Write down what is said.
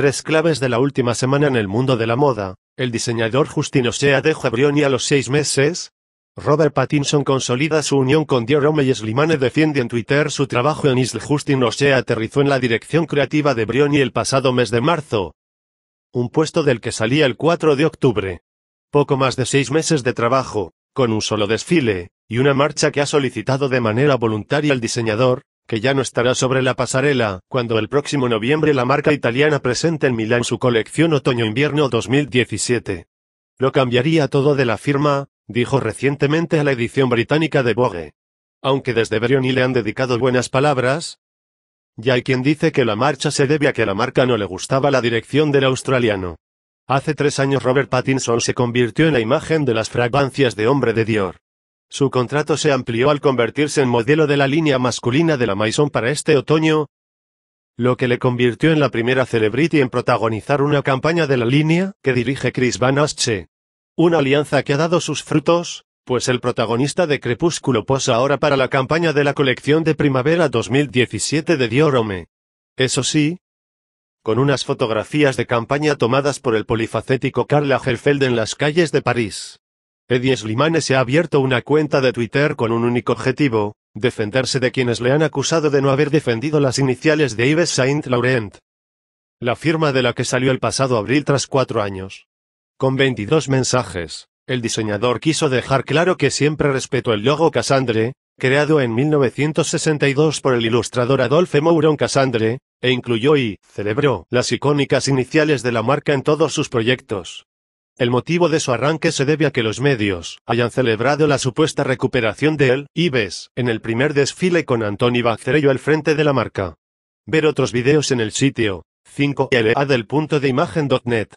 Tres claves de la última semana en el mundo de la moda. El diseñador Justin Osea deja Brioni a los seis meses. Robert Pattinson consolida su unión con Dior y Slimane defiende en Twitter su trabajo en Isle. Justin Osea aterrizó en la dirección creativa de Brioni el pasado mes de marzo. Un puesto del que salía el 4 de octubre. Poco más de seis meses de trabajo, con un solo desfile, y una marcha que ha solicitado de manera voluntaria el diseñador, que ya no estará sobre la pasarela, cuando el próximo noviembre la marca italiana presente en Milán su colección otoño-invierno 2017. Lo cambiaría todo de la firma, dijo recientemente a la edición británica de Vogue. Aunque desde Brioni le han dedicado buenas palabras, ya hay quien dice que la marcha se debe a que a la marca no le gustaba la dirección del australiano. Hace tres años Robert Pattinson se convirtió en la imagen de las fragancias de hombre de Dior. Su contrato se amplió al convertirse en modelo de la línea masculina de la Maison para este otoño, lo que le convirtió en la primera celebrity en protagonizar una campaña de la línea que dirige Chris Van Asche. Una alianza que ha dado sus frutos, pues el protagonista de Crepúsculo posa ahora para la campaña de la colección de primavera 2017 de Dior Homme. Eso sí, con unas fotografías de campaña tomadas por el polifacético Karl Lagerfeld en las calles de París. Eddie Slimane se ha abierto una cuenta de Twitter con un único objetivo, defenderse de quienes le han acusado de no haber defendido las iniciales de Yves Saint Laurent. La firma de la que salió el pasado abril tras cuatro años. Con 22 mensajes, el diseñador quiso dejar claro que siempre respetó el logo Cassandre, creado en 1962 por el ilustrador Adolphe Mouron Cassandre, e incluyó y celebró las icónicas iniciales de la marca en todos sus proyectos. El motivo de su arranque se debe a que los medios hayan celebrado la supuesta recuperación de él, ves, en el primer desfile con Anthony Bacerello al frente de la marca. Ver otros videos en el sitio 5 la del punto de imagen.net.